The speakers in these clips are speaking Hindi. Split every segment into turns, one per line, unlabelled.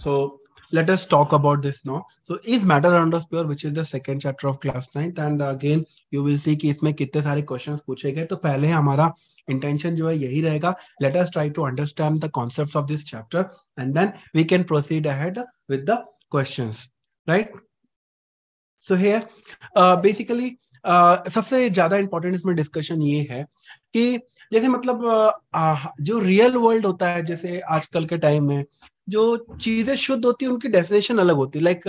So let us talk about this now. So is matter around us pure, which is the second chapter of class ninth, and again you will see ki isme kitne sare questions पूछे गए तो पहले hamara intention jo hai yahi rahega let us try to understand the concepts of this chapter and then we can proceed ahead with the questions, right? So here uh, basically Uh, सबसे ज्यादा इंपॉर्टेंट इसमें डिस्कशन ये है कि जैसे मतलब uh, जो रियल वर्ल्ड होता है जैसे आजकल के टाइम में जो चीजें शुद्ध होती है उनकी डेफिनेशन अलग होती है लाइक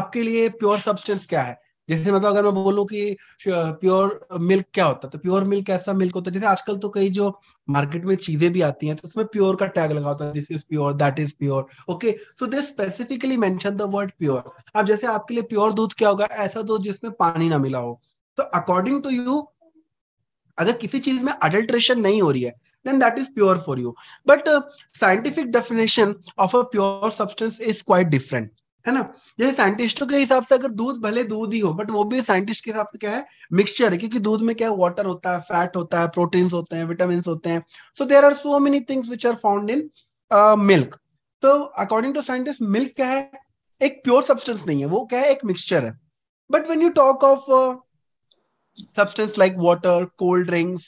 आपके लिए प्योर सब्सटेंस क्या है जैसे मतलब अगर मैं बोलूँ कि प्योर मिल्क क्या होता है तो प्योर मिल्क ऐसा मिल्क होता है जैसे आजकल तो कई जो मार्केट में चीजें भी आती हैं तो उसमें प्योर का टैग लगा होता है this is pure that is pure okay so they specifically mention the word pure अब जैसे आपके लिए प्योर दूध क्या होगा ऐसा दूध जिसमें पानी ना मिला हो तो अकॉर्डिंग टू यू अगर किसी चीज में अडल्ट्रेशन नहीं हो रही है then that is pure for you but uh, scientific definition of a pure substance is quite different है ना जैसे साइंटिस्टों के हिसाब से अगर दूध भले दूध ही हो बट वो भी साइंटिस्ट के हिसाब से क्या है मिक्सचर है क्योंकि दूध में क्या है वाटर होता है फैट होता है प्रोटीन्स होते हैं विटामिन होते हैं so there are so many things which are found in milk तो अकॉर्डिंग टू साइंटिस्ट मिल्क क्या है एक प्योर सब्सटेंस नहीं है वो क्या है एक मिक्सचर है but when you talk of substance like water cold drinks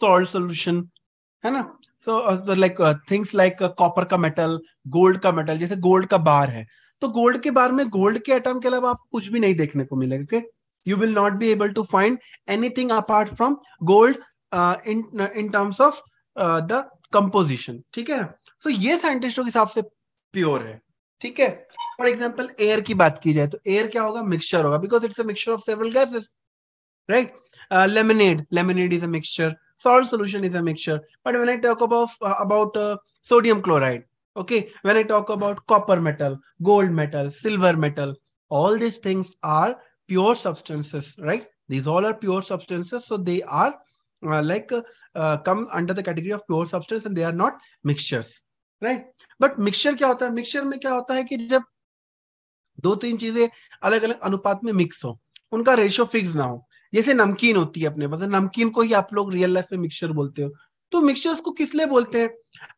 salt solution है ना so like things like copper का मेटल गोल्ड का मेटल जैसे गोल्ड का बार है तो गोल्ड के बार में गोल्ड के आइटम के अलावा आपको कुछ भी नहीं देखने को मिलेगा okay you will not be able to find anything apart from gold in in terms of the composition ठीक है ना सो ये साइंटिस्टों के हिसाब से प्योर है ठीक है फॉर एग्जाम्पल एयर की बात की जाए तो एयर क्या होगा मिक्सचर होगा because it's a mixture of several gases right lemonade lemonade is a mixture salt solution is a mixture but when i talk about uh, about uh, sodium chloride okay when i talk about copper metal gold metal silver metal all these things are pure substances right these all are pure substances so they are uh, like uh, uh, come under the category of pure substance and they are not mixtures right but mixture क्या होता है mixture में क्या होता है कि जब दो तीन चीजें अलग अलग अनुपात में मिक्स हो उनका रेशियो फिक्स ना हो जैसे नमकीन होती है अपने पास नमकीन को ही आप लोग रियल लाइफ में मिक्सचर बोलते हो तो मिक्सचर्स को किस लिए बोलते हैं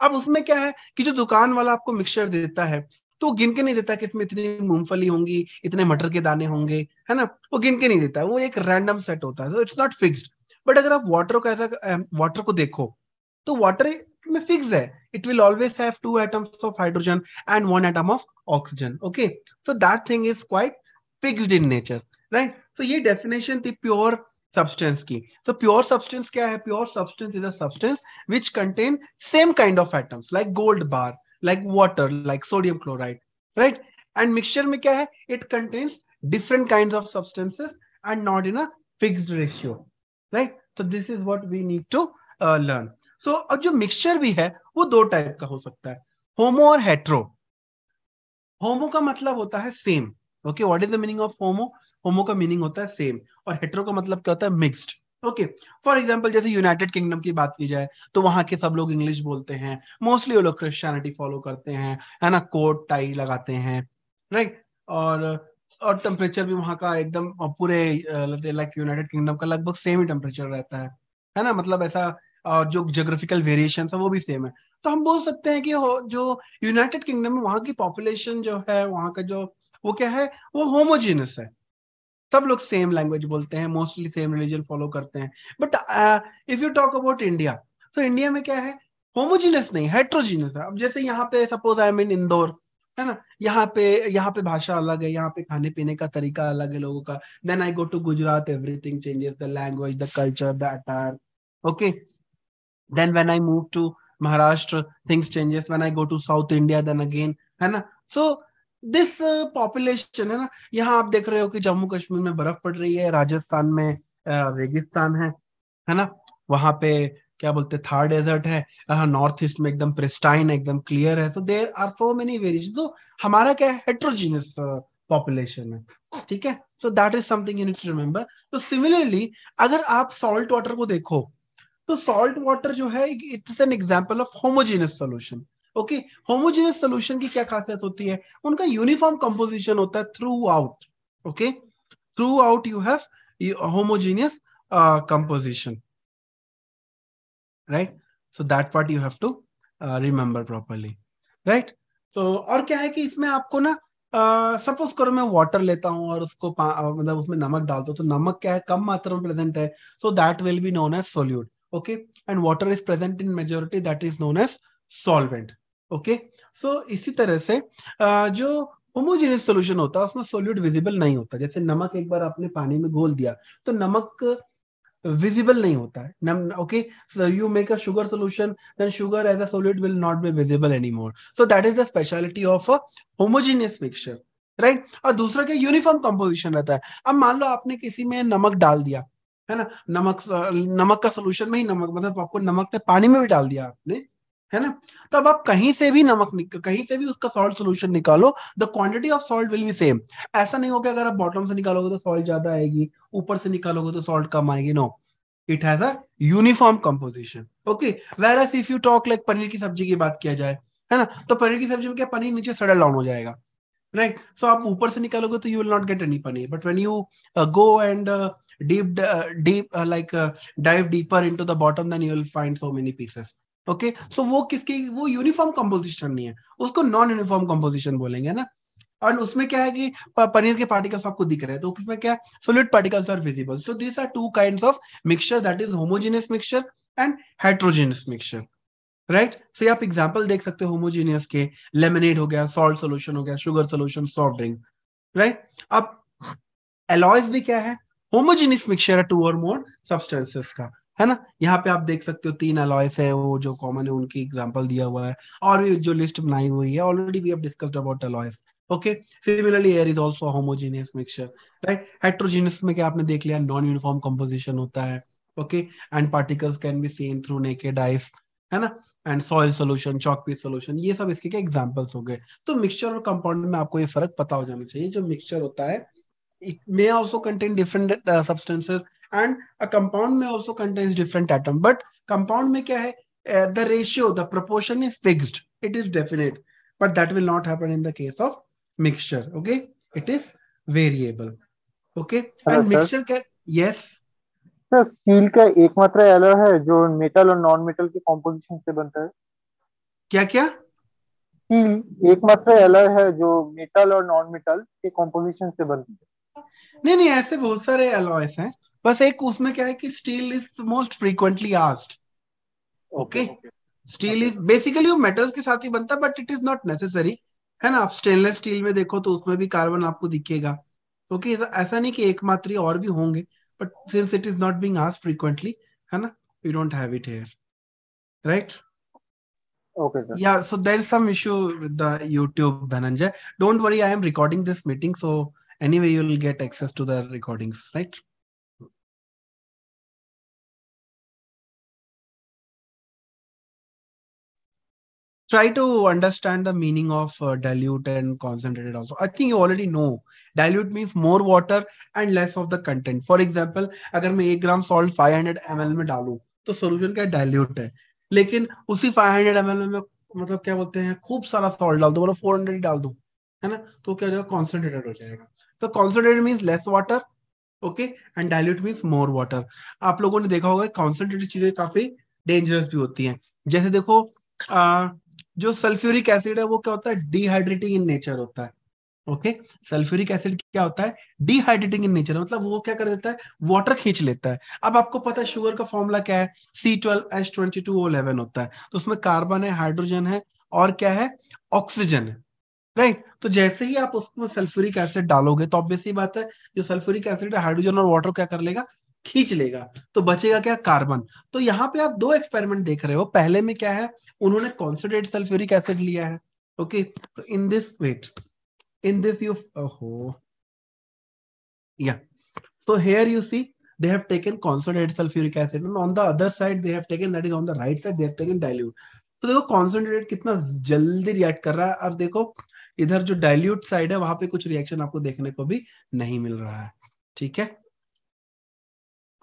अब उसमें क्या है कि जो दुकान वाला आपको मिक्सचर देता है तो गिन के नहीं देता कि इसमें इतनी मूंगफली होंगी इतने मटर के दाने होंगे है ना वो गिन के नहीं देता वो एक रैंडम सेट होता है तो इट्स नॉट फिक्स्ड बट अगर आप वाटर को ऐसा वाटर को देखो तो वाटर में फिक्स है it will always have two atoms of hydrogen and one atom of oxygen okay so that thing is quite fixed in nature right so ये डेफिनेशन थी प्योर सब्सटेंस की तो प्योर सब्सटेंस क्या है pure substance is a substance which contain same kind of atoms like gold bar like water like sodium chloride right and mixture में क्या है it contains different kind of substances and not in a fixed ratio right तो this is what we need to learn so अब जो मिक्सचर भी है वो दो टाइप का हो सकता है होमो और हेट्रो होमो का मतलब होता है same okay what is the meaning of homo homo का मीनिंग होता है सेम और हेट्रो का मतलब क्या होता है मिक्सड ओके फॉर एग्जाम्पल जैसे यूनाइटेड किंगडम की बात की जाए तो वहां के सब लोग इंग्लिश बोलते हैं मोस्टली वो लोग क्रिश्चियनिटी फॉलो करते हैं है ना कोट टाई लगाते हैं राइट और और टेम्परेचर भी वहाँ का एकदम पूरे लाइक यूनाइटेड किंगडम का लगभग सेम ही टेम्परेचर रहता है है ना मतलब ऐसा और जो जोग्राफिकल वेरिएशन है वो भी सेम है तो हम बोल सकते हैं कि जो यूनाइटेड किंगडम में वहाँ की पॉपुलेशन जो है वहाँ का जो वो क्या है वो होमोजीनस है सब लोग सेम लैंग्वेज बोलते हैं मोस्टली सेम रिलीजन फॉलो करते हैं but if you talk about India so India में क्या है होमोजीनियस नहीं हेट्रोजीनियस है अब जैसे यहाँ पे सपोज आई मीन इंदौर है ना यहाँ पे यहाँ पे भाषा अलग है यहाँ पे खाने पीने का तरीका अलग है लोगों का then I go to Gujarat everything changes the language the culture the attire okay then when I move to Maharashtra things changes when I go to south India then again है ना so so, this population uh, है ना यहाँ आप देख रहे हो कि जम्मू कश्मीर में बर्फ पड़ रही है राजस्थान में रेगिस्तान है है ना वहां पे क्या बोलते हैं थार डेजर्ट है नॉर्थ ईस्ट में एकदम प्रिस्टाइन एकदम क्लियर है तो there are so many variation तो हमारा क्या है हेट्रोजीनियस पॉपुलेशन है ठीक है so that is something you need to remember तो सिमिलरली अगर आप सॉल्ट वाटर को देखो तो सॉल्ट वाटर जो है it's an example of homogeneous solution okay homogeneous solution की क्या खासियत होती है उनका यूनिफॉर्म कंपोजिशन होता है throughout okay throughout you have homogeneous composition right so that part you have to remember properly right so और क्या है कि इसमें आपको ना सपोज uh, करो मैं वाटर लेता हूं और उसको uh, मतलब उसमें नमक डाल दो तो नमक क्या है कम मात्रा में प्रेजेंट है so that will be known as solute okay and water is present in majority that is known as solvent okay so इसी तरह से जो होमोजेनियस सोल्यूशन होता है उसमें सोल्यूट विजिबल नहीं होता जैसे नमक एक बार आपने पानी में घोल दिया तो नमक विजिबल नहीं होता है नम okay you make a sugar solution then sugar as a solute will not be visible any more so that is the speciality of a homogeneous mixture right और दूसरा क्या यूनिफॉर्म कंपोजिशन रहता है अब मान लो आपने किसी में नमक डाल दिया है ना नमक नमक का सोल्यूशन में ही नमक मतलब आपको नमक ने पानी में भी डाल दिया आपने है ना तब आप कहीं से भी नमक कहीं से भी उसका सॉल्ट सोल्यूशन निकालो the quantity of salt will be same ऐसा नहीं होगा अगर आप बॉटम से निकालोगे तो सॉल्ट ज्यादा आएगी ऊपर से निकालोगे तो सॉल्ट कम आएगी no it has uniform composition okay whereas if you talk like paneer की सब्जी की बात किया जाए है ना तो पनीर की सब्जी में क्या पनीर नीचे सड़ल डाउन हो जाएगा राइट right? सो so, आप ऊपर से निकालोगे तो you will not get any paneer but when you go and deep deep like dive deeper into the bottom then you will find so many pieces okay okay? So so, वो किसके वो यूनिफॉर्म कंपोजिशन नहीं है उसको नॉन यूनिफॉर्म कंपोजिशन बोलेंगे ना और उसमें क्या है कि पनीर के पार्टिकल्स आपको दिख रहे हैं तो उसमें क्या है solid particles are visible so these are two kind of mixture that is homogeneous mixture and heterogeneous mixture right so आप एग्जाम्पल देख सकते हो होमोजीनियस के लेमनेड हो गया सॉल्ट सोल्यूशन हो गया sugar solution soft drink right अब एलॉयज भी क्या है होमोजीनियस मिक्सचर है टू और मोर सब्सटेंसेस का है ना यहाँ पे आप देख सकते हो तीन अलॉयस है वो जो कॉमन है उनकी एग्जाम्पल दिया हुआ है और भी जो लिस्ट बनाई हुई है already we have discussed about alloys okay similarly air is also homogeneous mixture right heterogeneous में क्या आपने देख लिया नॉन यूनिफॉर्म कंपोजिशन होता है okay and particles can be seen through naked eyes है ना and soil solution chalk piece solution ये सब इसके क्या एग्जाम्पल्स हो गए तो मिक्सचर और कंपाउंड में आपको ये फर्क पता हो जाना चाहिए जो मिक्सचर होता है it may also contain different uh, and a compound में also contains different atom but compound में क्या है the ratio the proportion is fixed it is definite but that will not happen in the case of mixture okay it is variable okay and mixture mixture yes sir steel का एकमात्र एलॉय है जो मेटल और नॉन मेटल के कॉम्पोजिशन से बनता है क्या क्या स्टील एकमात्र एलॉय है
जो मेटल और नॉन मेटल के कॉम्पोजिशन से बनती है
नहीं नहीं ऐसे बहुत सारे एलॉयस हैं बस एक उसमें क्या है कि steel is most frequently asked okay steel is basically वो मेटल्स के साथ ही बनता है but it is not necessary है ना आप स्टेनलेस स्टील में देखो तो उसमें भी कार्बन आपको दिखेगा क्योंकि तो ऐसा नहीं कि एकमात्र और भी होंगे but since it is not being asked frequently है ना we don't have it here right Okay, sir. Yeah, so there is some issue with the YouTube, Dhananjay.
Don't worry, I am recording this meeting. So anyway, you will get access to the recordings, right?
try to understand the meaning of uh, dilute
and concentrated also i think you already know dilute means more water and less of the content for example अगर मैं एक ग्राम सॉल्ट 500 ml में डालूं तो सॉल्यूशन क्या डाइल्यूट है लेकिन उसी 500 ml में मतलब क्या बोलते हैं खूब सारा सॉल्ट डाल दो मतलब 400 डाल दो है ना तो क्या हो जाएगा कॉन्सेंट्रेटेड हो जाएगा तो concentrated means less water okay and dilute means more water आप लोगों ने देखा होगा कॉन्सेंट्रेटेड चीजें काफी डेंजरस भी होती हैं जैसे देखो जो सल्फ्यूरिक एसिड है वो क्या होता है डिहाइड्रेटिंग इन नेचर होता है ओके सल्फ्यूरिक एसिड क्या होता है डिहाइड्रेटिंग इन नेचर मतलब वो क्या कर देता है वाटर खींच लेता है अब आपको पता है शुगर का फॉर्मूला क्या है C twelve S twenty two eleven होता है तो उसमें कार्बन है हाइड्रोजन है और क्या है ऑक्सीजन है राइट तो जैसे ही आप उसमें सल्फ्यूरिक एसिड डालोगे तो ऑब्वियसली बात है जो सल्फ्यूरिक एसिड है हाइड्रोजन और वाटर क्या कर लेगा खींच लेगा तो बचेगा क्या कार्बन तो यहाँ पे आप दो एक्सपेरिमेंट देख रहे हो पहले में क्या है उन्होंने कॉन्सेंट्रेट सल्फ्यूरिक एसिड लिया है ओके तो in this wait in this you हो या so here you see they have taken concentrated sulfuric acid and on the other side they have taken that is on the right side they have taken dilute तो देखो कॉन्सेंट्रेट कितना जल्दी रिएक्ट कर रहा है और देखो इधर जो डाइल्यूट साइड है वहां पे कुछ रिएक्शन आपको देखने को भी नहीं मिल रहा है ठीक है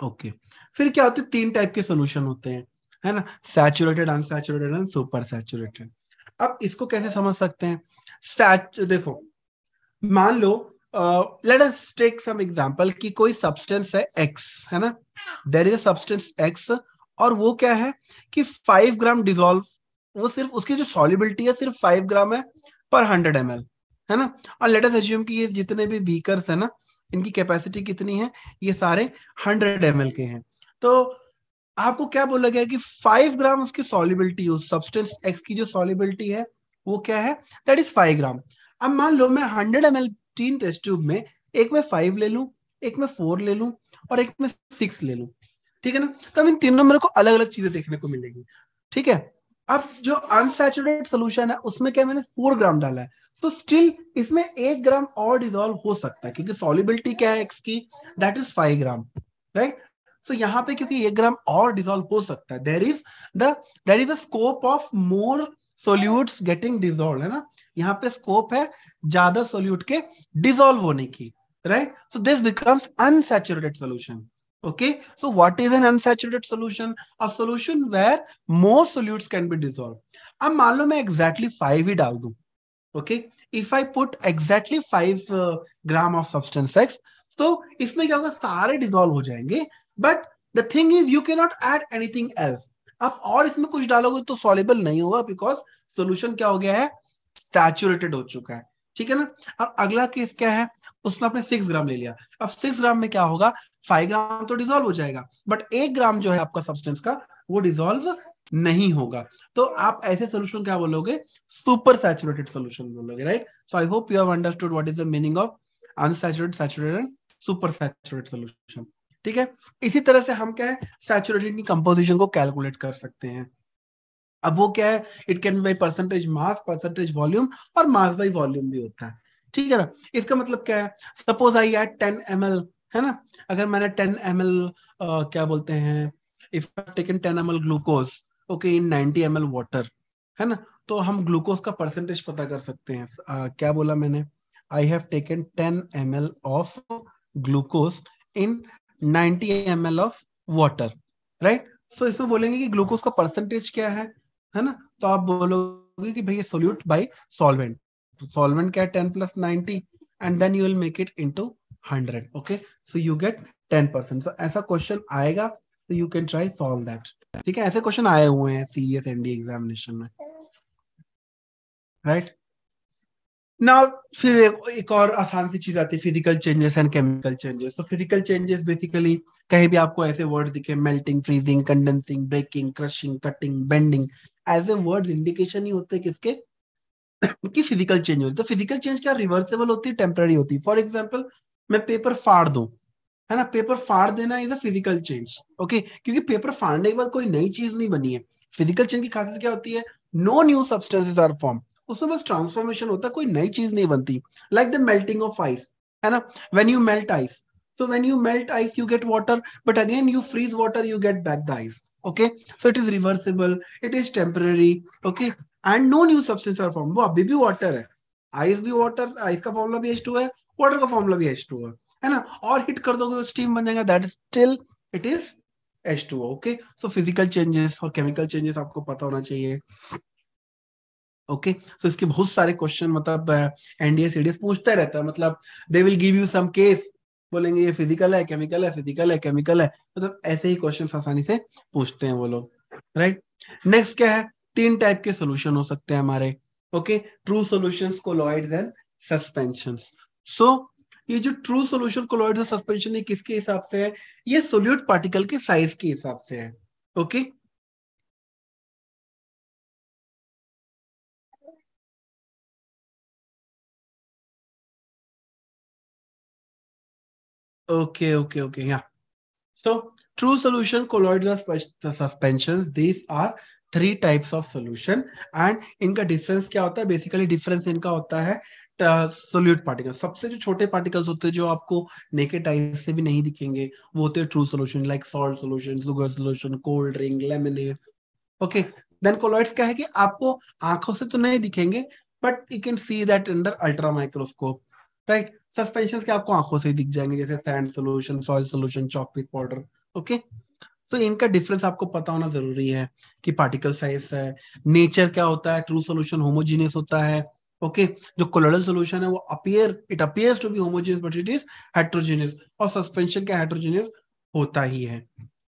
ओके फिर क्या होते हैं तीन टाइप के सोल्यूशन होते हैं है ना saturated unsaturated and super saturated अब इसको कैसे समझ सकते हैं सैच देखो मान लो let us take some example कि कोई सब्सटेंस है एक्स है ना there is a substance X और वो क्या है कि फाइव ग्राम डिजोल्व वो सिर्फ उसकी जो सॉलिबिलिटी है सिर्फ फाइव ग्राम है पर हंड्रेड एम है ना और लेट अस एज्यूम कि ये जितने भी बीकर है ना इनकी कैपेसिटी कितनी है ये सारे हंड्रेड एम के हैं तो आपको क्या बोला गया कि फाइव ग्राम उसकी सॉलिबिलिटी उस सब्सटेंस एक्स की जो सॉलिबिलिटी है वो क्या है दैट इज फाइव ग्राम अब मान लो मैं हंड्रेड एम एल तीन टेस्ट ट्यूब में एक में फाइव ले लू एक में फोर ले लू और एक में सिक्स ले लू ठीक है ना तो अब इन तीनों मेरे को अलग अलग चीजें देखने को मिलेगी ठीक है अब जो अनसेचुरेट सोल्यूशन है उसमें क्या मैंने फोर ग्राम डाला है सो स्टिल इसमें एक ग्राम और डिजोल्व हो सकता है क्योंकि सॉलिबिलिटी क्या है एक्स की that is five gram right so यहाँ पे क्योंकि एक ग्राम और डिजोल्व हो सकता है there is the there is a scope of more solute getting dissolve है ना यहाँ पे स्कोप है ज्यादा सोल्यूट के डिजोल्व होने की right so this becomes unsaturated solution okay so what is an unsaturated solution a solution where more solute can be dissolve अब मान लो मैं एग्जैक्टली फाइव ही डाल दू okay if I put exactly five gram of substance X तो इसमें क्या होगा सारे डिजोल्व हो जाएंगे but the thing is you can not add anything else आप और इसमें कुछ डालोगे तो सॉलेबल नहीं होगा बिकॉज सोल्यूशन क्या हो गया है सैचुरेटेड हो चुका है ठीक है ना और अगला केस क्या है उसमें आपने सिक्स ग्राम ले लिया अब सिक्स ग्राम में क्या होगा फाइव ग्राम तो डिजोल्व हो जाएगा बट एक ग्राम जो है आपका सब्सटेंस का वो डिजोल्व नहीं होगा तो आप ऐसे सोल्यूशन क्या बोलोगे सुपर सैचुरेटेड सोल्यूशन बोलोगे right so I hope you have understood what is the meaning of unsaturated saturated and super saturated solution ठीक है इसी तरह से हम क्या है सैचुरेटेड की कंपोजिशन को कैलकुलेट कर सकते हैं अब वो क्या है it can by percentage mass percentage volume और मास बाई वॉल्यूम भी होता है ठीक है ना इसका मतलब क्या है suppose I ate ten M है ना अगर मैंने टेन एम uh, क्या बोलते हैं if taken ten M glucose okay in 90 M water है ना तो हम ग्लूकोज का परसेंटेज पता कर सकते हैं uh, क्या बोला मैंने I have taken 10 M of glucose in 90 M of water right so इसमें बोलेंगे कि ग्लूकोज का परसेंटेज क्या है है ना तो आप बोलोगे कि भैया सोल्यूट बाई सॉल्वेंट सॉल्वेंट क्या है ten plus ninety and then you will make it into hundred okay so you get ten percent so ऐसा क्वेश्चन आएगा तो you can try solve that ठीक है ऐसे क्वेश्चन आए हुए हैं सीरियस एनडी एग्जामिनेशन में राइट ना फिर एक, एक और आसान सी चीज आती है physical changes and chemical changes तो फिजिकल चेंजेस बेसिकली कहीं भी आपको ऐसे वर्ड दिखे melting freezing condensing breaking crushing cutting bending as a words indication ही होते किसके कि फिजिकल चेंज होती तो फिजिकल चेंज क्या रिवर्सेबल होती है टेम्पररी तो होती है फॉर एग्जाम्पल मैं पेपर फाड़ दू है ना पेपर फाड़ देना is a physical change okay क्योंकि पेपर फाड़ने के बाद कोई नई चीज नहीं बनी है फिजिकल चेंज की खासियत क्या होती है no new substances are form उसमें बस ट्रांसफॉर्मेशन होता है कोई नई चीज नहीं बनती like the melting of ice है ना when you melt ice so when you melt ice you get water but again you freeze water you get back the ice okay so it is reversible it is temporary okay and no new substance are form वो अभी भी वाटर है आइस भी वाटर आइस का फॉर्मूला भी एच टू है वाटर का फॉर्मूला भी एच टू है है ना और हिट कर दोगे स्टीम तो बन जाएगा that still it is H two okay so physical changes और केमिकल चेंजेस आपको पता होना चाहिए ओके okay, सो so इसके बहुत सारे क्वेश्चन मतलब एनडीए एडीएस पूछते रहता है मतलब they will give you some case बोलेंगे ये फिजिकल है केमिकल है फिजिकल है केमिकल है मतलब ऐसे ही क्वेश्चन आसानी से पूछते हैं वो लोग राइट नेक्स्ट क्या है तीन टाइप के सोल्यूशन हो सकते हैं हमारे okay true solution colloid and suspension so ये जो ट्रू सोल्यूशन कोलोइड सस्पेंशन है किसके हिसाब से
है ये सोल्यूट पार्टिकल के साइज के हिसाब से है ओके ओके ओके ओके या
so true solution colloid suspension suspensions are
three types of solution and इनका डिफरेंस क्या होता है बेसिकली डिफरेंस इनका होता है सोल्यूट पार्टिकल सबसे जो छोटे पार्टिकल्स होते हैं जो आपको नेके टाइप से भी नहीं दिखेंगे वो होते हैं true solution like salt solution sugar solution cold drink lemonade okay then colloids क्या है कि आपको आंखों से तो नहीं दिखेंगे but you can see that under ultra microscope right suspension के आपको आंखों से ही दिख जाएंगे जैसे sand solution soil solution chocolate powder okay so इनका डिफरेंस आपको पता होना जरूरी है कि पार्टिकल साइज है नेचर क्या होता है ट्रू सोल्यूशन होमोजीनियस होता है ओके जो कोलोडल सोल्यूशन है वो appear it appears to be homogeneous but it is heterogeneous और सस्पेंशन क्या हाइड्रोजीनियस होता ही है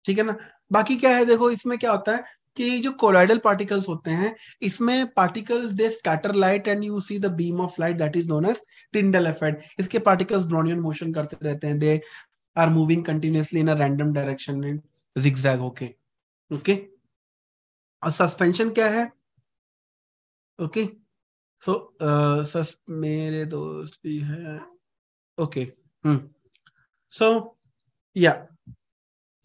ठीक है ना बाकी क्या है देखो इसमें क्या होता है कि जो कोलाइडल पार्टिकल्स होते हैं इसमें particles they scatter light and you see the beam of light that is known as Tyndall effect इसके पार्टिकल्स ब्रॉनियन मोशन करते रहते हैं they are moving continuously
in a random direction in zigzag होके ओके और सस्पेंशन क्या है okay okay? So so, uh, मेरे दोस्त भी है ओके सो या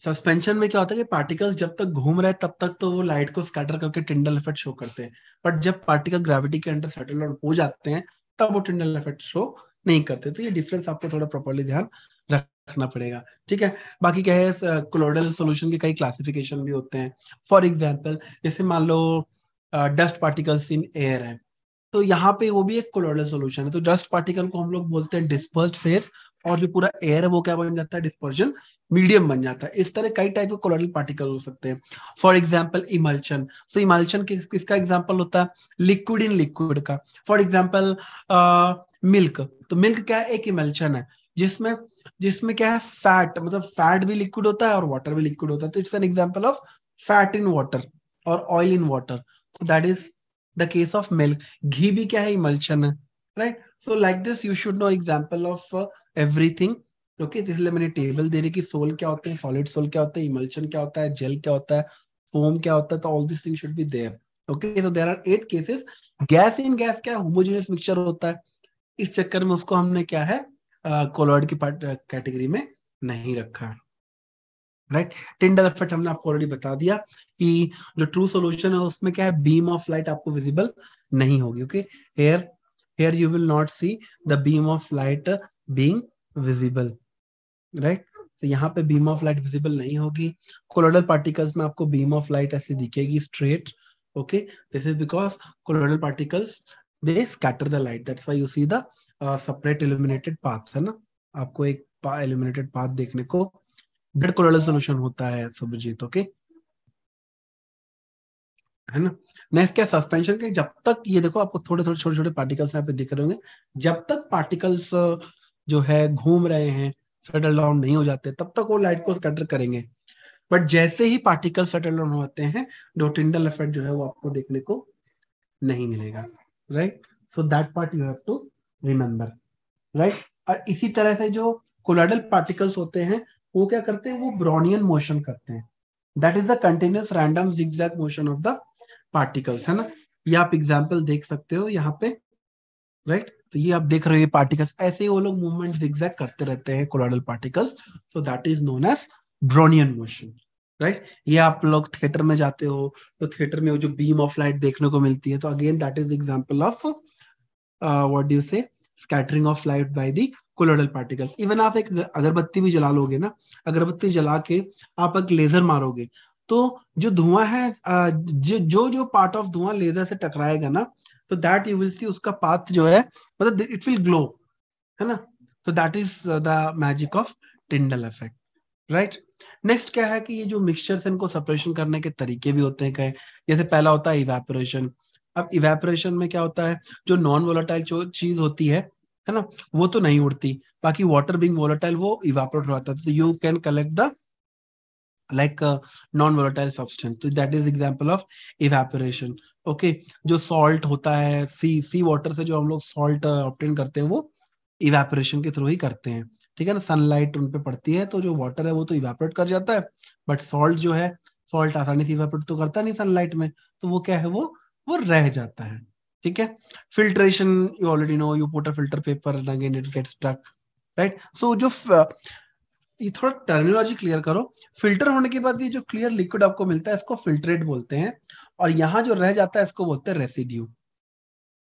सस्पेंशन में क्या होता है कि पार्टिकल्स जब तक घूम रहे तब तक तो वो लाइट को स्कैटर करके टिंडल इफेक्ट शो करते हैं बट जब पार्टिकल ग्रेविटी के अंडर सेटल आउट हो जाते हैं तब वो टिंडल इफेक्ट शो नहीं करते तो ये डिफरेंस आपको थोड़ा प्रॉपरली ध्यान रखना पड़ेगा ठीक है बाकी क्या है क्लोडल सोल्यूशन के कई क्लासिफिकेशन भी होते हैं फॉर एग्जाम्पल जैसे मान लो डस्ट पार्टिकल्स इन एयर है तो यहाँ पे वो भी एक कोलोडल सोल्यूशन है तो डस्ट पार्टिकल को हम लोग बोलते हैं डिस्पर्स फेस और जो पूरा एयर है वो क्या बन जाता है डिस्पर्जन मीडियम बन जाता है इस तरह कई टाइप के कोलोडल पार्टिकल हो सकते हैं for example emulsion so emulsion किसका एग्जाम्पल होता है लिक्विड इन लिक्विड का फॉर एग्जाम्पल मिल्क तो मिल्क क्या है एक इमल्शन है जिसमें जिसमें क्या है फैट मतलब फैट भी लिक्विड होता है और वाटर भी लिक्विड होता है तो it's an example of fat in water और oil in water that is the case of milk घी भी क्या है इमल्शन है right so like this you should know example of uh, okay तो इसलिए मैंने टेबल दे रही कि सोल क्या होते हैं सॉलिड सोल क्या होता है इमल्शन क्या होता है जेल क्या होता है फोम क्या होता है तो all this thing should be there okay so there are eight cases gas in gas क्या होमोजेनियस मिक्सचर होता है इस चक्कर में उसको हमने क्या है कोलॉइड uh, की कैटेगरी uh, में नहीं रखा है राइट टिंडल इफेक्ट हमने आपको ऑलरेडी बता दिया कि जो ट्रू सोल्यूशन है उसमें क्या है बीम ऑफ लाइट आपको विजिबल नहीं होगी okay here here you will not see the beam of light being visible right तो यहाँ पे बीम ऑफ लाइट विजिबल नहीं होगी कोलोडल पार्टिकल्स में आपको बीम ऑफ लाइट ऐसे दिखेगी straight okay this is because colloidal particles they scatter the light that's why you see the separate illuminated path है ना आपको एक इल्यूमिनेटेड पाथ देखने को डायरेक्ट सोल्यूशन होता है सुभजीत ओके है ना नेक्स्ट क्या सस्पेंशन के जब तक ये देखो आपको थोड़े थोड़े छोटे छोटे पार्टिकल्स यहाँ पे दिख रहे होंगे जब तक पार्टिकल्स जो है घूम रहे हैं सेटल डाउन नहीं हो जाते तब तक वो लाइट को स्कैटर करेंगे बट जैसे ही पार्टिकल सेटल डाउन होते हैं डोटिंडल इफेक्ट जो है वो आपको देखने को नहीं मिलेगा right so that part you have to remember right और इसी तरह से जो कोलाइडल पार्टिकल्स होते हैं वो क्या करते हैं वो ब्रॉनियन मोशन करते हैं that is the continuous random zigzag motion of the particles है ना ये आप एग्जाम्पल देख सकते हो यहाँ पे राइट right? तो ये आप देख रहे हो ये पार्टिकल्स ऐसे ही वो लोग मूवमेंट जिग्जैक करते रहते हैं colloidal particles so that is known as Brownian motion right ये आप लोग थिएटर में जाते हो तो थिएटर में वो जो बीम ऑफ लाइट देखने को मिलती है तो again that is example of what do you say scattering of light by the colloidal particles even आप एक अगरबत्ती भी जला लोगे ना अगरबत्ती जला के आप एक लेजर मारोगे तो जो धुआं है जो जो, जो पार्ट ऑफ धुआं लेजर से टकराएगा ना तो दैट यू विल सी उसका पाथ जो है मतलब इट विल ग्लो है ना तो that is the magic of Tyndall effect right next क्या है कि ये जो मिक्सचर्स इनको सेपरेशन करने के तरीके भी होते हैं कहें जैसे पहला होता है इवेपोरेशन अब इवेपोरेशन में क्या होता है जो नॉन वोलाटाइल चीज होती है है ना वो तो नहीं उड़ती बाकी वाटर बींग वोलाटाइल वो इवापोरेट हो जाता है तो you can collect the like non volatile substance तो that is example of evaporation okay जो सॉल्ट होता है सी सी वाटर से जो हम लोग सॉल्ट ऑप्टेन uh, करते हैं वो इवेपोरेशन के थ्रू ही करते हैं ठीक है ना सनलाइट उन पे पड़ती है तो जो वाटर है वो तो इवेपोरेट कर जाता है बट सॉल्ट जो है सॉल्ट आसानी से इवेपोरेट तो करता नहीं सनलाइट में तो वो क्या है वो वो रह जाता है ठीक है filtration you already know you put a filter paper and again it gets stuck right so जो ये थोड़ा टर्मिनोलॉजी क्लियर करो फिल्टर होने के बाद ये जो क्लियर लिक्विड आपको मिलता है इसको फिल्ट्रेट बोलते हैं और यहाँ जो रह जाता है इसको बोलते हैं रेसिड्यू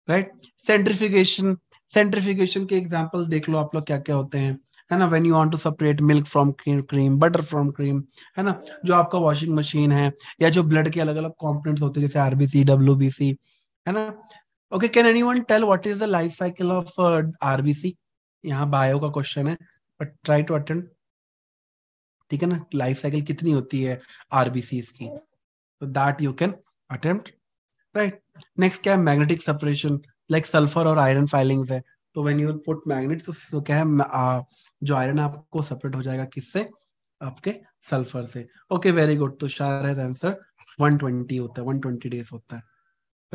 राइट सेंट्रिफिकेशन सेंट्रिफिकेशन के एग्जाम्पल देख लो आप लोग क्या क्या होते हैं है ना when you want to separate milk from cream butter from cream है ना जो आपका वॉशिंग मशीन है या जो ब्लड के अलग अलग कॉम्पोनेंट्स होते हैं जैसे आरबीसी डब्ल्यू है ना okay can anyone tell what is the life cycle of RBC यहाँ बायो का क्वेश्चन है बट ट्राई टू अटेंड ठीक है ना लाइफ साइकिल कितनी होती है आरबीसी की तो that you can attempt right next क्या है मैग्नेटिक सेपरेशन लाइक सल्फर और आयरन फाइलिंग्स है तो व्हेन यू पुट मैग्नेट तो क्या है uh, जो आयरन आपको सेपरेट हो जाएगा किससे आपके सल्फर से ओके वेरी गुड तो शायद आंसर 120 होता है 120 डेज होता है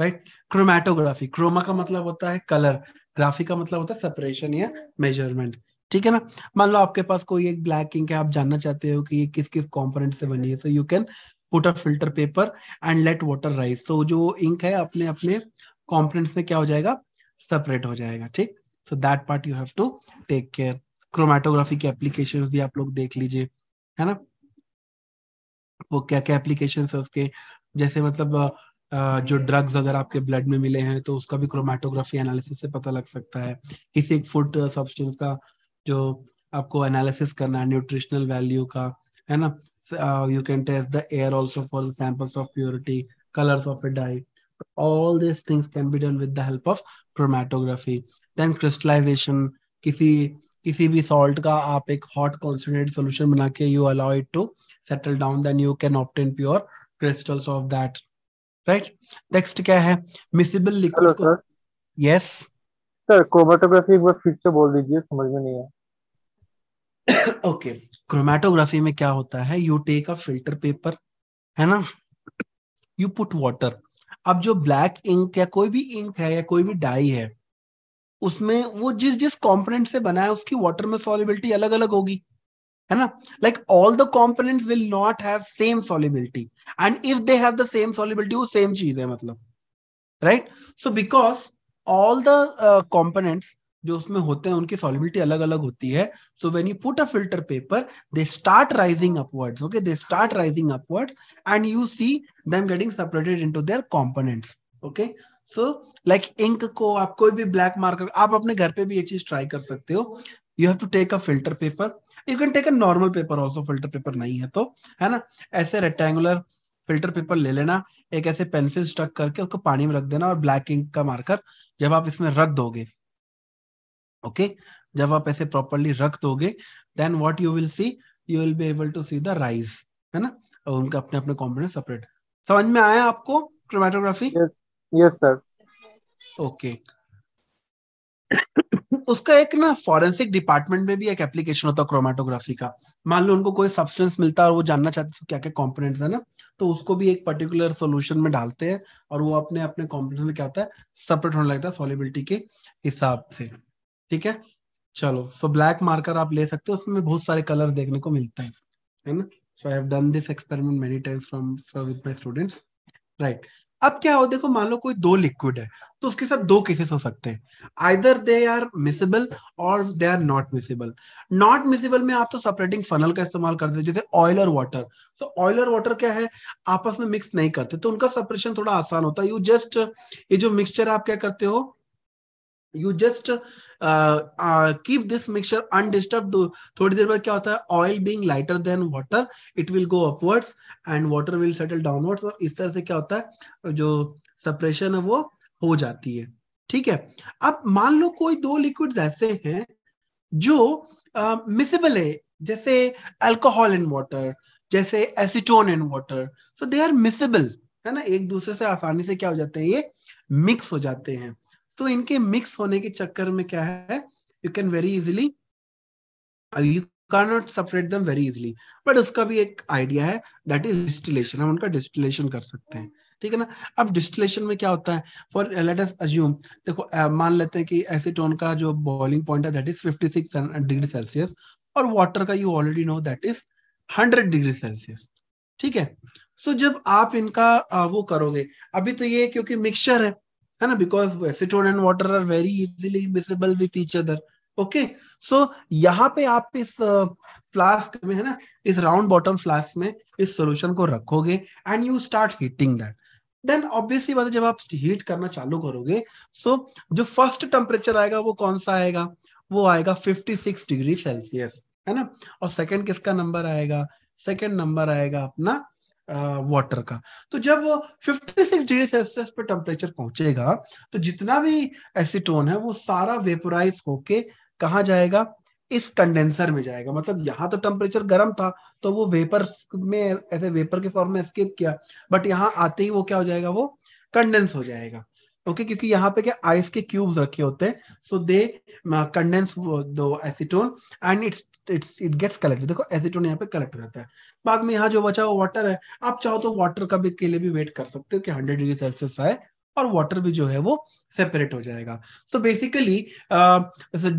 राइट क्रोमैटोग्राफी क्रोमा का मतलब होता है कलर ग्राफी का मतलब होता है सेपरेशन या मेजरमेंट ठीक है ना मान लो आपके पास कोई एक ब्लैक इंक है आप जानना चाहते हो कि ये किस किस कॉम्पोनेंट से बनी है so you can put a filter paper and let water rise so जो इंक है अपने अपने कॉम्पोनेंट्स में क्या हो जाएगा सेपरेट हो जाएगा ठीक so that part you have to take care chromatography के एप्लीकेशन भी आप लोग देख लीजिए है ना वो क्या क्या एप्लीकेशन है उसके जैसे मतलब जो ड्रग्स अगर आपके ब्लड में मिले हैं तो उसका भी क्रोमेटोग्राफी एनालिसिस से पता लग सकता है किसी एक फूड सब्सटेंस का जो आपको एनालिसिस करना है न्यूट्रिशनल वैल्यू का है ना you can test the air also for samples of purity colours of a diet all this things can be done with the help of chromatography then crystallization किसी किसी भी सॉल्ट का आप एक हॉट कॉन्सेंट्रेट सॉल्यूशन बना के you allow it to settle down then you can obtain pure crystals of that right next क्या है miscible liquid sir yes sir chromatography
एक बार फिर से बोल दीजिए समझ में नहीं है ओके
क्रोमेटोग्राफी में क्या होता है you take a filter paper है ना यू पुट वाटर अब जो ब्लैक इंक या कोई भी इंक है या कोई भी डाई है उसमें वो जिस जिस कंपोनेंट से बना है उसकी वाटर में सॉलिबिलिटी अलग अलग होगी है ना like all the components will not have same solubility and if they have the same solubility वो सेम चीज है मतलब right so because all the components जो उसमें होते हैं उनकी सॉलिबिलिटी अलग अलग होती है so when you put a filter paper they start rising upwards okay they start rising upwards and you see them getting separated into their components okay so like ink को आप कोई भी ब्लैक मार्कर आप अपने घर पे भी ये चीज ट्राई कर सकते हो you have to take a filter paper you can take a normal paper also filter paper नहीं है तो है ना ऐसे रेक्टेंगुलर फिल्टर पेपर ले लेना एक ऐसे पेंसिल स्टक करके उसको पानी में रख देना और ब्लैक इंक का मार्कर जब आप इसमें रख दोगे ओके okay? जब आप ऐसे प्रॉपरली रख दोगे then what you will see you will be able to see the rise है ना और उनका अपने अपने कॉम्पोनेंट सेपरेट समझ में आया आपको क्रोमेटोग्राफी यस सर ओके उसका एक ना फॉरेंसिक डिपार्टमेंट में भी एक एप्लीकेशन होता है क्रोमेटोग्राफी का मान लो उनको कोई सब्सटेंस मिलता है और वो जानना चाहते हैं क्या क्या कंपोनेंट्स है ना तो उसको भी एक पर्टिकुलर सोल्यूशन में डालते हैं और वो अपने अपने कॉम्पोनेंट में क्या होता है सेपरेट होने लगता है सॉलिबिलिटी के हिसाब से ठीक है चलो सो ब्लैक मार्कर आप ले सकते हो उसमें बहुत सारे कलर देखने को मिलता हैं है ना so I have done this experiment many times from with my students right अब क्या हो देखो मान लो कोई दो लिक्विड है तो उसके साथ दो केसेस हो सकते हैं आइदर दे आर मिसेबल और they are not miscible not miscible में आप तो सेपरेटिंग फनल का इस्तेमाल करते हैं जैसे ऑयल और वाटर तो ऑयल और वाटर क्या है आपस में मिक्स नहीं करते तो उनका सेपरेशन थोड़ा आसान होता है यू जस्ट ये जो मिक्सचर आप क्या करते हो you just keep this mixture undisturb थोड़ी देर बाद क्या होता है oil being lighter than water it will go upwards and water will settle downwards और इस तरह से क्या होता है जो सप्रेशन है वो हो जाती है ठीक है अब मान लो कोई दो लिक्विड ऐसे हैं जो मिसेबल है जैसे अल्कोहल इन वाटर जैसे acetone in water so they are miscible है ना एक दूसरे से आसानी से क्या हो जाते हैं ये मिक्स हो जाते हैं तो इनके मिक्स होने के चक्कर में क्या है you can very easily you can not separate them very easily but उसका भी एक आइडिया है दैट इज डिस्टिलेशन हम उनका डिस्टिलेशन कर सकते हैं ठीक है ना अब डिस्टिलेशन में क्या होता है फॉर लेट अस अज्यूम देखो uh, मान लेते हैं कि एसीटोन का जो बॉइलिंग पॉइंट है दैट इज 56 डिग्री सेल्सियस और वाटर का you already know that is 100 degree Celsius ठीक है सो so, जब आप इनका uh, वो करोगे अभी तो ये क्योंकि मिक्सचर है है ना because acetone and water are very easily visible with each other okay so यहाँ पे आप इस फ्लास्क uh, में है ना इस राउंड बॉटम फ्लास्क में इस सोल्यूशन को रखोगे and you start heating that then obviously बात जब आप हीट करना चालू करोगे सो so, जो फर्स्ट टेम्परेचर आएगा वो कौन सा आएगा वो आएगा 56 डिग्री सेल्सियस है ना और सेकंड किसका नंबर आएगा सेकंड नंबर आएगा अपना वाटर का तो जब 56 डिग्री सेल्सियस पर टेम्परेचर पहुंचेगा तो जितना भी एसीटोन है वो सारा वेपोराइज होके कहा जाएगा इस कंडेंसर में जाएगा मतलब यहाँ तो टेम्परेचर गर्म था तो वो वेपर में ऐसे वेपर के फॉर्म में एस्केप किया बट यहाँ आते ही वो क्या हो जाएगा वो कंडेंस हो जाएगा ओके क्योंकि यहाँ पे क्या आइस के क्यूब्स रखे होते हैं सो दे कंडेंस दो acetone and it's it's it gets collect देखो एसिटोन यहाँ पे कलेक्ट हो जाता है बाद में यहाँ जो बचा हुआ वाटर है आप चाहो तो वाटर का भी के लिए भी वेट कर सकते हो कि हंड्रेड डिग्री सेल्सियस आए और वाटर भी जो है वो सेपरेट हो जाएगा so basically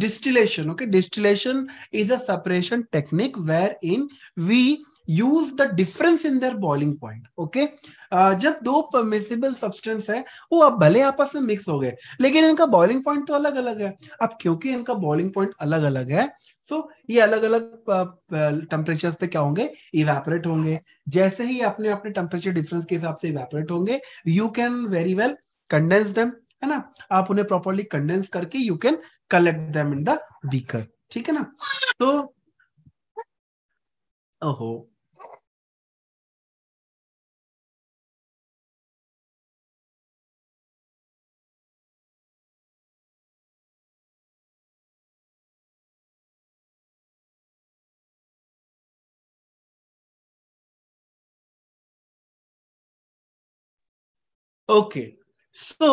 distillation okay distillation is a separation technique where in we use the difference in their boiling point okay जब दो परमिसिबल सब्सटेंस है वो अब भले आपस में मिक्स हो गए लेकिन इनका बॉइलिंग पॉइंट तो अलग अलग है अब क्योंकि इनका बॉइलिंग पॉइंट अलग अलग है सो so, ये अलग अलग टेम्परेचर पे क्या होंगे इवेपरेट होंगे जैसे ही अपने अपने टेम्परेचर डिफरेंस के हिसाब से इवेपरेट होंगे you can very well condense them है ना आप उन्हें प्रॉपरली कंडेंस करके you can collect
them in the beaker ठीक है ना तो ओहो ओके सो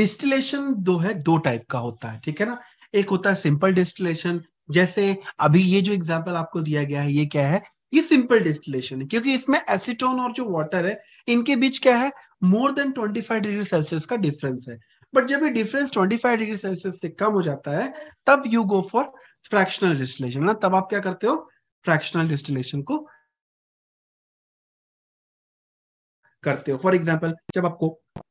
डिस्टिलेशन दो है दो टाइप का होता है ठीक है ना एक
होता है सिंपल डिस्टिलेशन जैसे अभी ये जो एग्जाम्पल आपको दिया गया है ये क्या है ये सिंपल डिस्टिलेशन है क्योंकि इसमें एसिटोन और जो वाटर है इनके बीच क्या है मोर देन 25 डिग्री सेल्सियस का डिफरेंस है बट जब ये डिफरेंस 25 डिग्री सेल्सियस से कम हो जाता है
तब you go for fractional distillation ना तब आप क्या करते हो फ्रैक्शनल डिस्टिलेशन को करते हो फॉर एग्जाम्पल जब आपको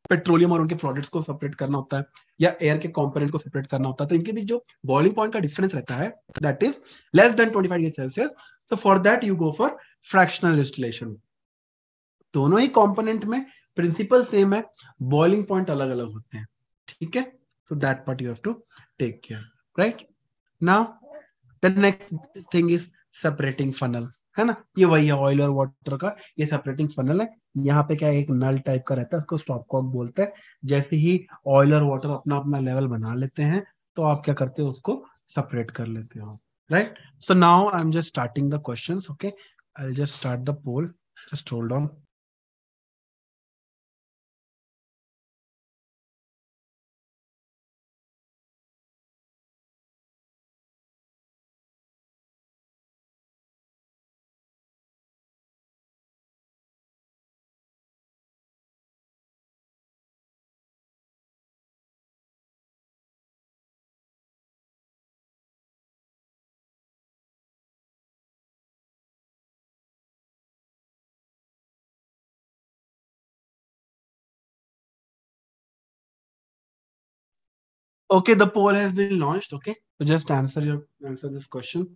पेट्रोलियम और उनके प्रोडक्ट्स को सेपरेट करना होता है या एयर के कॉम्पोनेट को सेपरेट करना होता है तो इनके बीच जो
बॉइलिंग पॉइंट का डिफरेंस रहता है that is less than 25 degree Celsius तो for that you go for fractional distillation दोनों ही कॉम्पोनेंट में प्रिंसिपल सेम है बॉइलिंग पॉइंट अलग अलग होते हैं ठीक है so that part you have to take care right now the next thing is separating funnel है ना ये वही है ऑयल और वाटर का ये सेपरेटिंग फनल है यहाँ पे क्या एक नल टाइप का रहता है उसको स्टॉप कॉक बोलते हैं जैसे ही ऑयल और वाटर अपना अपना लेवल बना लेते हैं तो आप क्या करते हो उसको
सेपरेट कर लेते हो right so now I am just starting the question okay I
just start the poll just hold on Okay, the poll has been launched. Okay, so just answer your answer this question.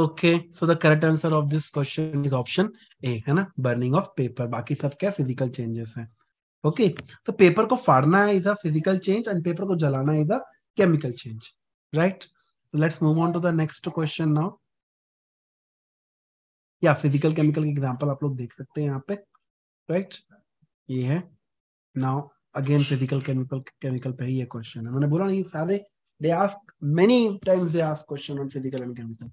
Okay so the correct answer of this
question is option A है ना बर्निंग ऑफ पेपर बाकी सब क्या फिजिकल चेंजेस हैं ओके
तो पेपर को फाड़ना is a physical change and paper को जलाना is a chemical change
right let's move on to the next question now या फिजिकल केमिकल की एग्जांपल आप लोग देख सकते हैं यहाँ पे राइट right? ये है now again physical chemical chemical पे ही ये क्वेश्चन है मैंने बोला ना ये सारे they ask
many times they ask question on physical and chemical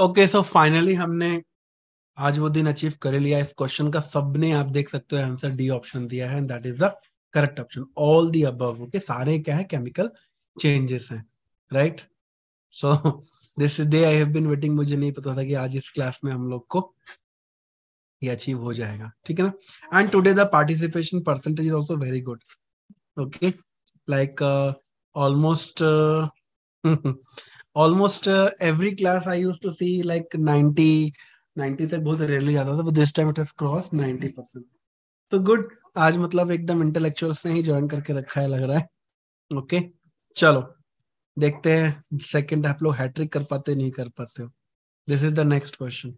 okay so finally हमने आज वो दिन अचीव कर लिया इस
क्वेश्चन का सबने आप देख सकते हो आंसर डी ऑप्शन दिया है that is the correct option all the above okay सारे क्या है केमिकल चेंजेस हैं right so this day I have been waiting मुझे नहीं पता था कि आज इस क्लास में हम लोग को ये अचीव हो जाएगा ठीक है ना and today the participation percentage is also very good okay like almost almost every class I use to see like 90 90 तक बहुत रेयरली जाता था but this time it has cross 90% तो गुड आज मतलब एकदम इंटेलेक्चुअल्स ने ही ज्वाइन करके रखा है
लग रहा है ओके okay? चलो देखते हैं सेकंड आप लोग हैट्रिक कर
पाते नहीं कर पाते हो this is the next question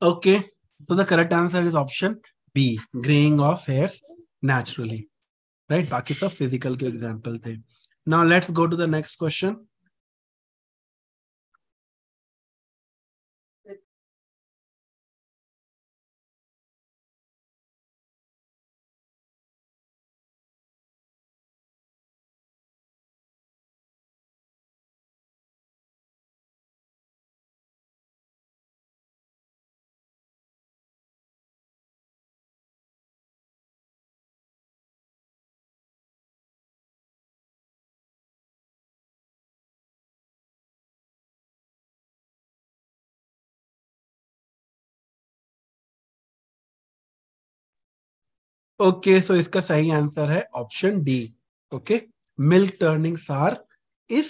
okay. So the correct answer is option B, graying of hairs
naturally. Right? Baki a physical example Now let's go to the next
question. Okay so इसका सही आंसर है option D okay milk turning sour is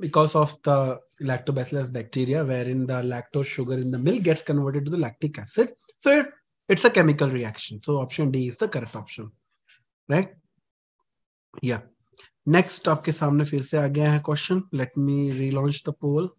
because of the lactobacillus bacteria where in the lacto sugar in the milk gets converted to the lactic acid so it's a chemical reaction so option D is the correct
option right या नेक्स्ट आपके सामने फिर से आ गया
है question let me relaunch the poll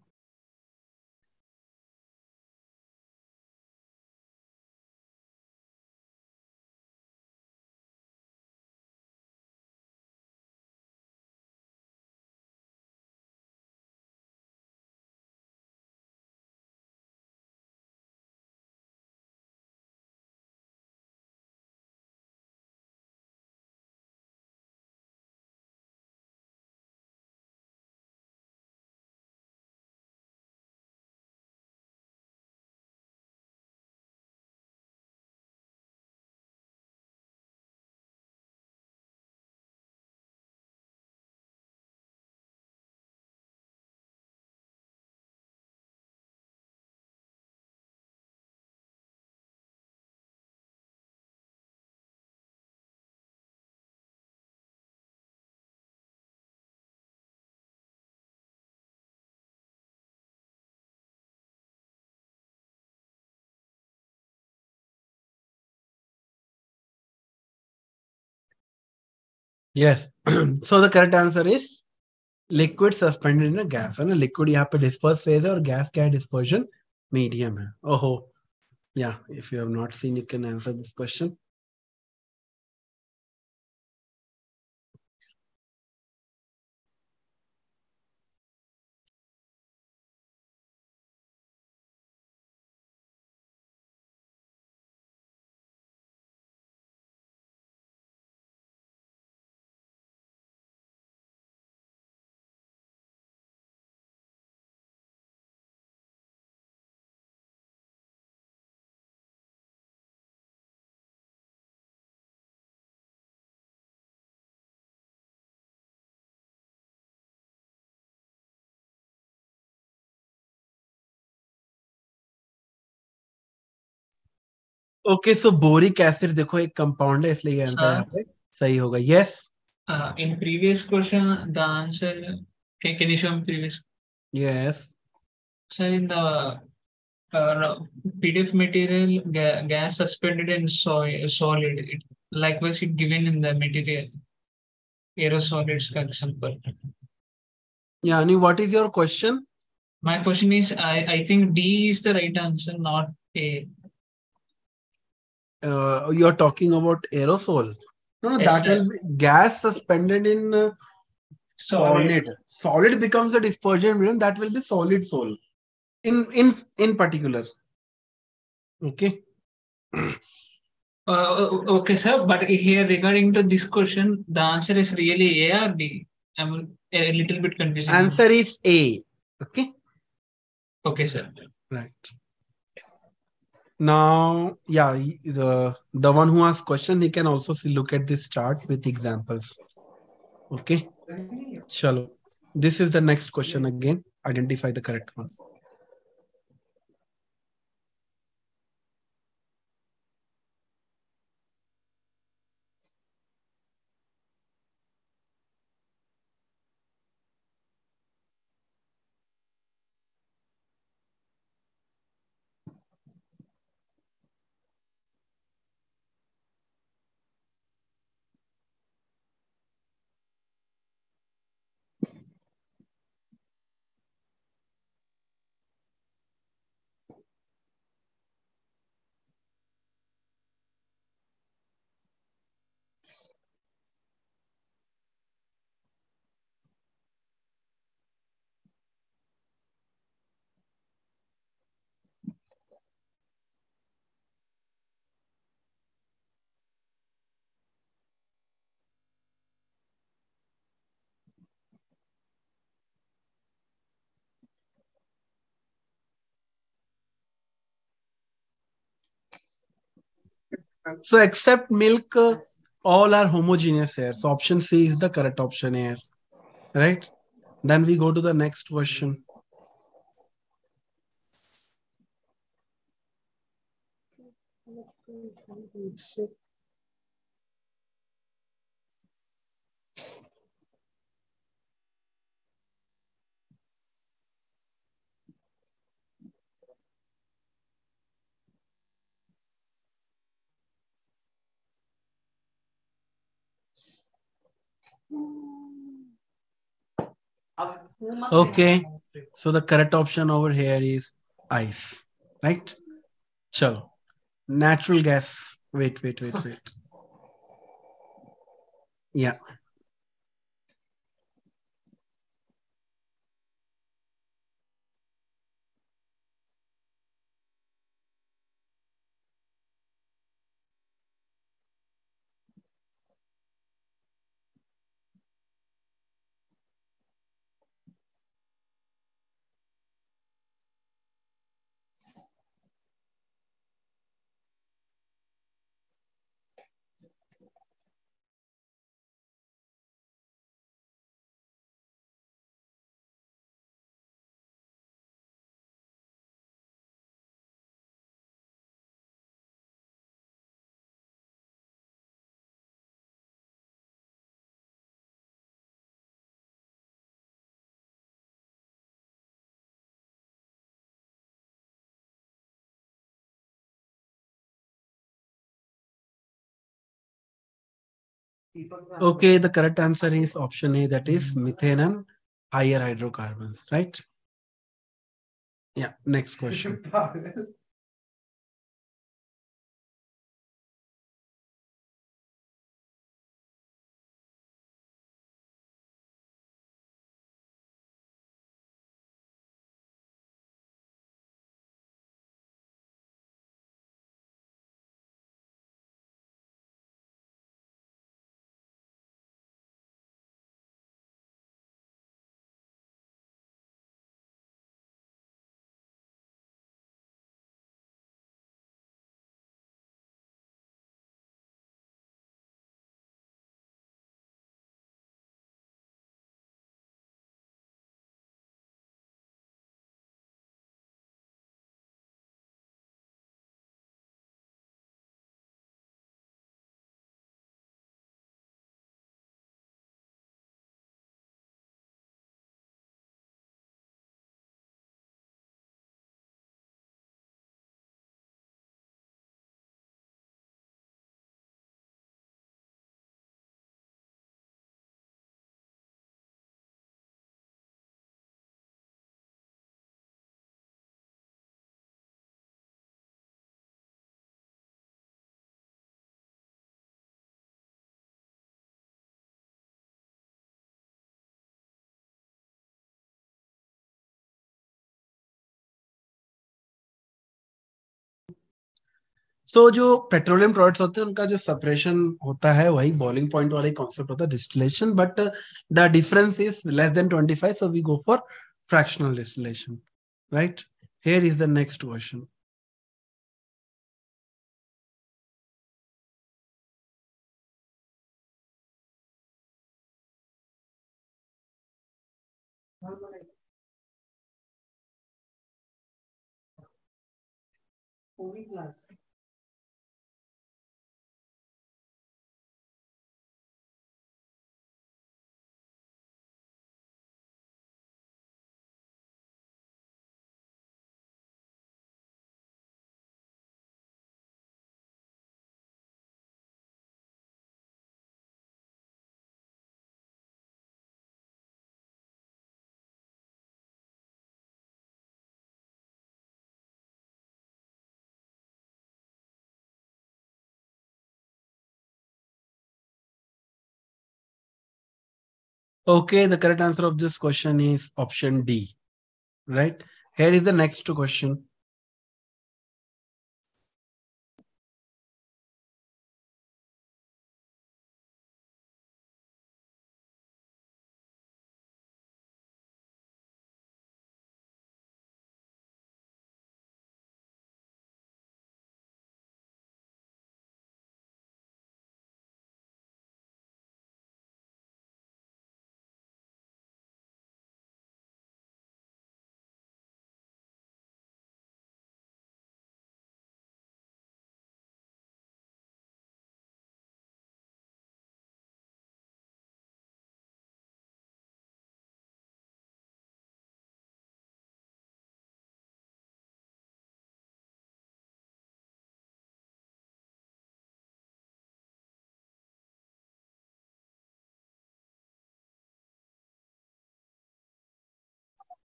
yes so the correct answer is
liquid suspended in a gas and a liquid have पे disperse phase or gas gas dispersion medium
oh yeah if you have not seen you can answer this question Okay, so bori acid देखो एक कंपाउंड है इसलिए
आंसर यहाँ पे
सही होगा yes in previous question the answer can you show in PDF material gas suspended in so- solid. likewise, it given in the material Aerosol is for example.
Yeah, what is your question?
My question is, I think D is the right answer, not A
uh, you're talking about aerosol.
No, no, that is
gas suspended in uh, solid. solid. Solid becomes a dispersion medium. That will be solid sol. In in in particular.
Okay. Uh, uh, okay, sir. But here regarding to this question, the answer is really A or B. I'm a little bit confused. Answer is A. Okay. Okay, sir. Right
now yeah the the one who asks question he can also see, look at this chart with examples okay chalo this
is the next question again identify the correct one So except milk, uh,
all are homogeneous here. So option C is the correct option here, right? Then we go to the next question. Okay. So the correct option over here is ice, right?
Chalo. Natural gas. Wait, wait, wait, wait.
Yeah. Okay, the correct answer is option A, that is methane and higher hydrocarbons, right? Yeah, next question. So so, जो पेट्रोलियम प्रोडक्ट्स होते हैं उनका जो सेपरेशन होता है
वही बॉइलिंग पॉइंट वाले कॉन्सेप्ट होता है distillation but the difference is less than 25 so
we go for fractional distillation right here is the next question Only class. Okay, the correct answer of this question is option D, right? Here is the next question.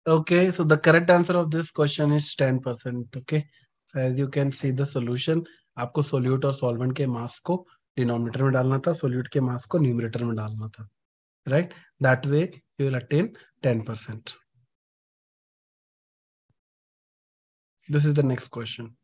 Okay, so the correct answer of this question is 10%. Okay,
so as you can see the solution, aapko solute aur solvent ke mass ko denominator mein dalna tha
solute ke mass ko numerator mein dalna tha right that way you will attain
10%. This is the next question.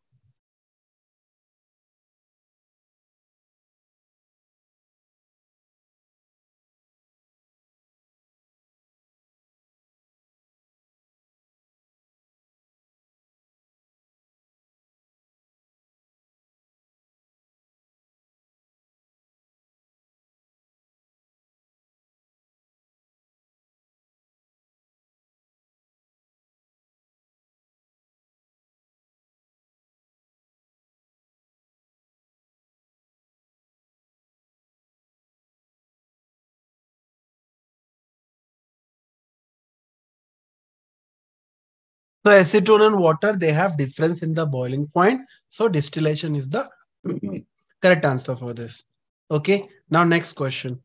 So acetone and water, they have difference in the boiling
point. So distillation is the mm-hmm. correct answer for this. Okay.
Now next question.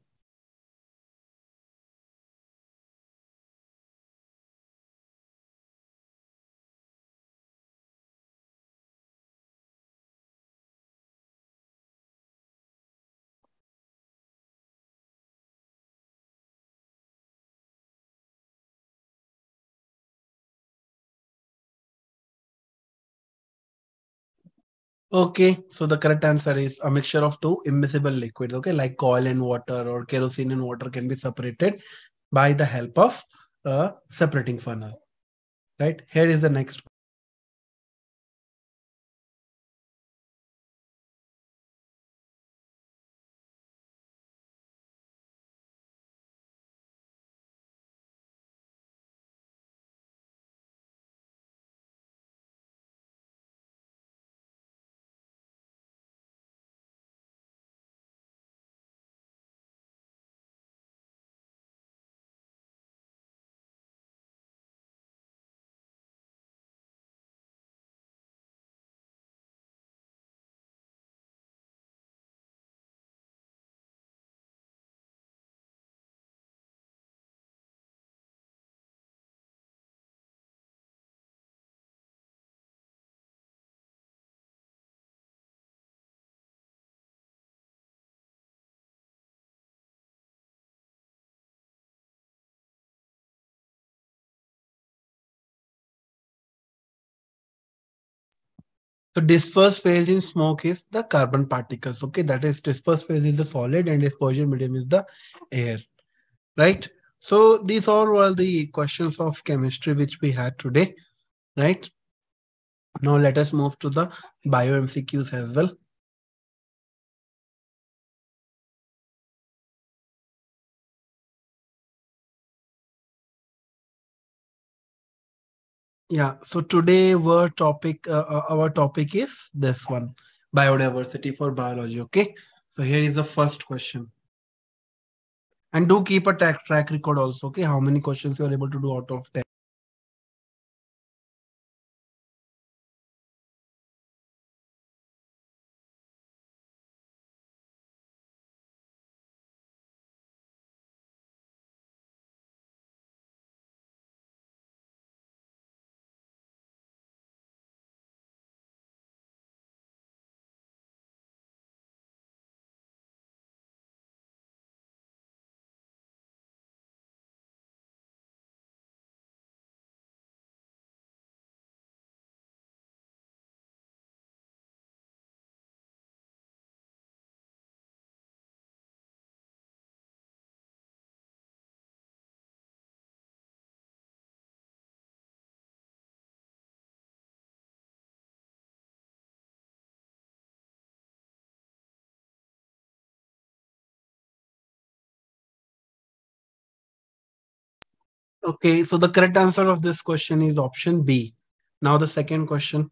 Okay, so the correct answer is a mixture of two immiscible liquids, okay, like
oil and water or kerosene and water can be separated by the help of a
separating funnel, right? Here is the next
So dispersed phase in smoke is the carbon particles. Okay, that is dispersed phase is the solid and
dispersion medium is the air, right? So these all were the questions
of chemistry which we had today, right? Now let us move to the
bio MCQs as well. yeah so today our topic uh, uh, our topic
is this one biodiversity for biology okay so here is the first question
and do keep a track, track record also okay how many questions you are able to do out of 10 Okay, so the correct answer of this question is option B. Now the second question.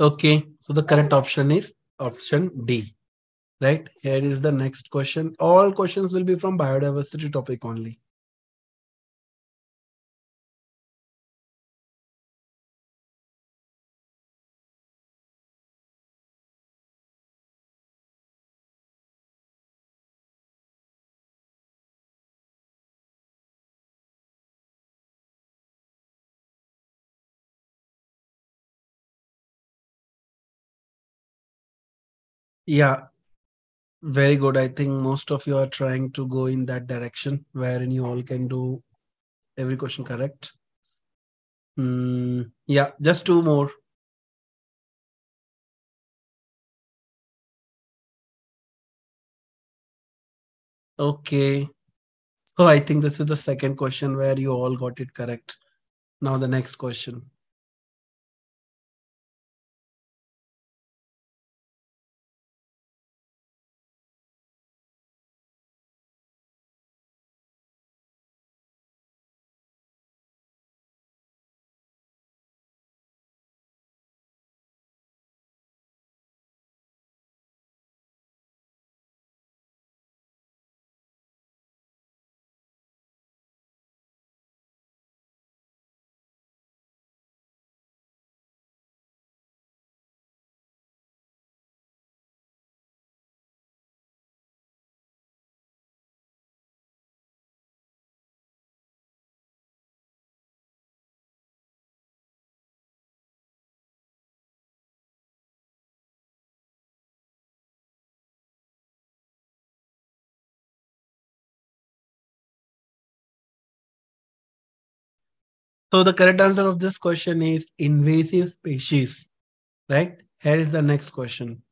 Okay, so the correct option is option D. Right, here is the next question. All questions will be from biodiversity topic only. Yeah, very
good. I think most of you are trying to go in that direction wherein you all can do
every question correct. Mm, yeah, just two more. Okay. So I think this is the second question where you all got it correct. Now the next question. So the correct answer of this question is invasive species, right? Here is the next question.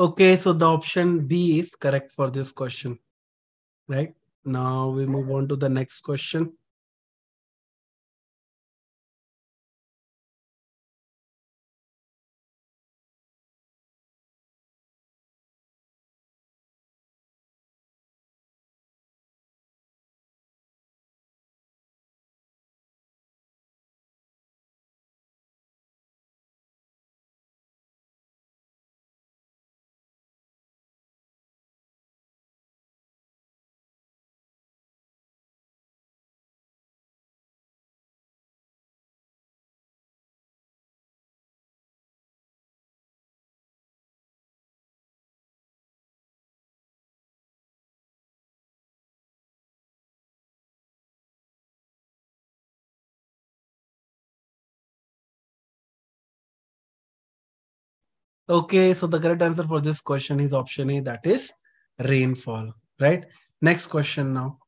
Okay, so the option B is correct for this question. Right now we move on to the next question. Okay,
so the correct answer for this question is option A, that is rainfall, right? Next
question now.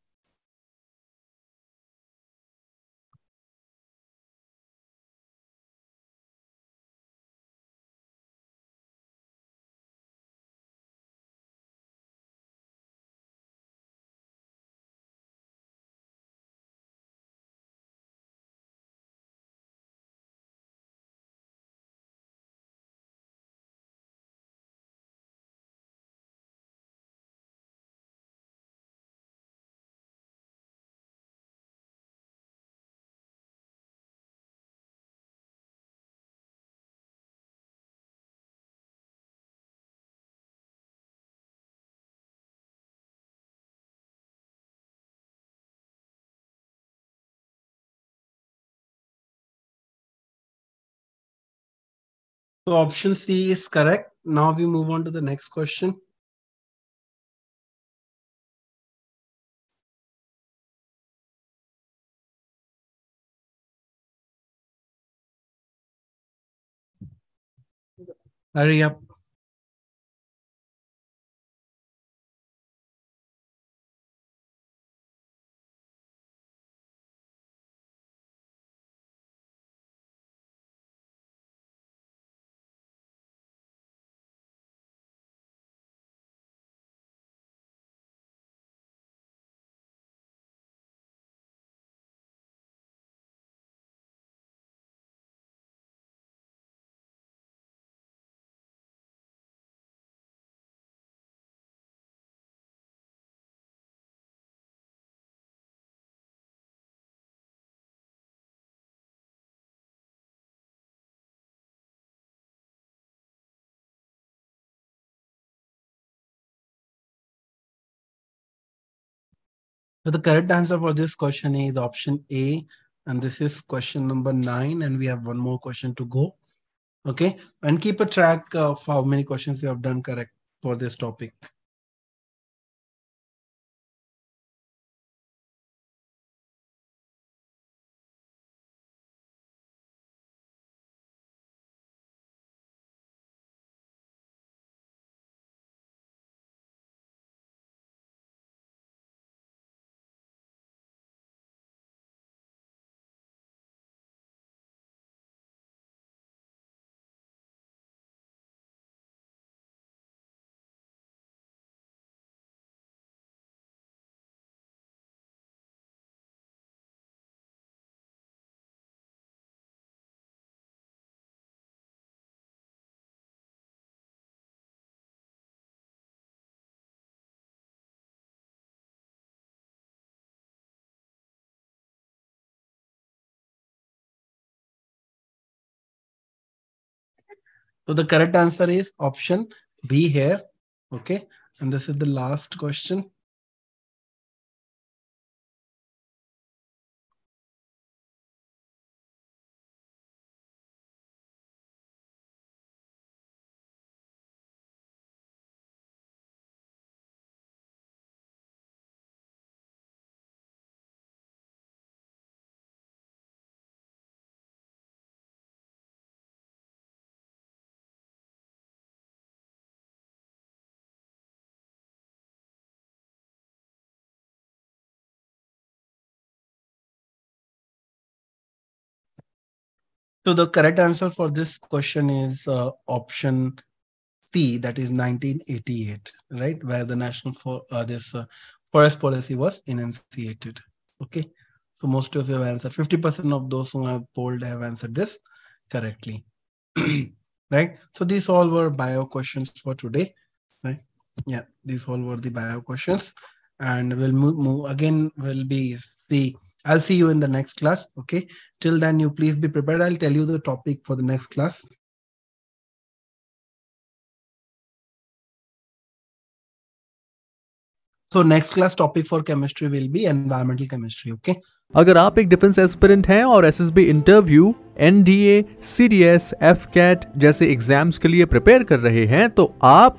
So option C is correct. Now we move on to the next question. Hurry up. So the correct answer for this question is option A. And this is question
number
nine. And we have one more question to go. Okay. And keep a track of how many
questions you have done correct for this topic. So the correct answer is option B here. Okay. And this is the last question. So the correct answer for this question is uh, option
C, that is 1988, right, where the national for uh, this uh, forest policy was enunciated. Okay, so most of you have answered. 50% of those who have polled have answered this correctly, right? So these all were bio questions for today, right? Yeah, these all were the bio questions, and we'll move, move again. Will be see I'll see you in the next class. Okay. Till then, you
please be prepared. I'll tell you the topic for the next class. So next class topic for
chemistry will be environmental chemistry. Okay. अगर आप एक डिफेंस एस्पिरेंट हैं और SSB
interview NDA CDS AFCAT जैसे एग्जाम्स के लिए प्रिपेयर कर रहे हैं तो आप